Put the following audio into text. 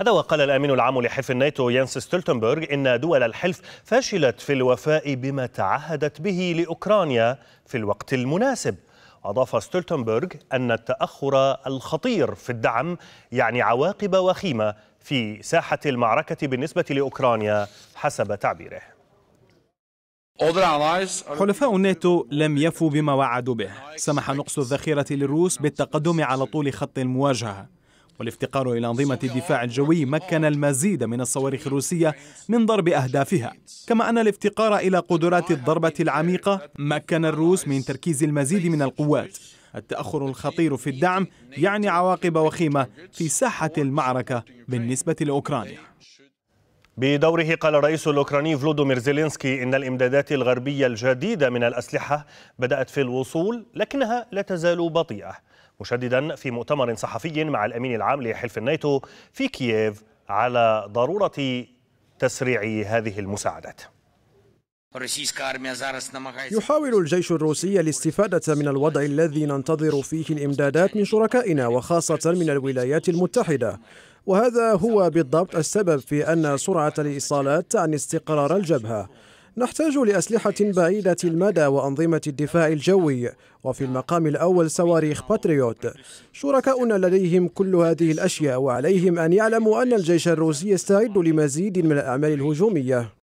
هذا وقال الامين العام لحلف الناتو يانس ستولتنبرغ ان دول الحلف فشلت في الوفاء بما تعهدت به لاوكرانيا في الوقت المناسب أضاف ستولتنبرغ أن التأخر الخطير في الدعم يعني عواقب وخيمة في ساحة المعركة بالنسبة لأوكرانيا حسب تعبيره حلفاء الناتو لم يفوا بما وعدوا به سمح نقص الذخيرة للروس بالتقدم على طول خط المواجهة والافتقار إلى أنظمة الدفاع الجوي مكن المزيد من الصواريخ الروسية من ضرب أهدافها كما أن الافتقار إلى قدرات الضربة العميقة مكن الروس من تركيز المزيد من القوات التأخر الخطير في الدعم يعني عواقب وخيمة في ساحة المعركة بالنسبة لأوكرانيا بدوره قال الرئيس الأوكراني فلودومير زيلينسكي إن الإمدادات الغربية الجديدة من الأسلحة بدأت في الوصول لكنها لا تزال بطيئة مشددا في مؤتمر صحفي مع الأمين العام لحلف الناتو في كييف على ضرورة تسريع هذه المساعدات يحاول الجيش الروسي الاستفادة من الوضع الذي ننتظر فيه الإمدادات من شركائنا وخاصة من الولايات المتحدة وهذا هو بالضبط السبب في أن سرعة الإيصالات تعني استقرار الجبهة نحتاج لأسلحة بعيدة المدى وأنظمة الدفاع الجوي وفي المقام الأول صواريخ باتريوت شركاؤنا لديهم كل هذه الأشياء وعليهم أن يعلموا أن الجيش الروسي يستعد لمزيد من الأعمال الهجومية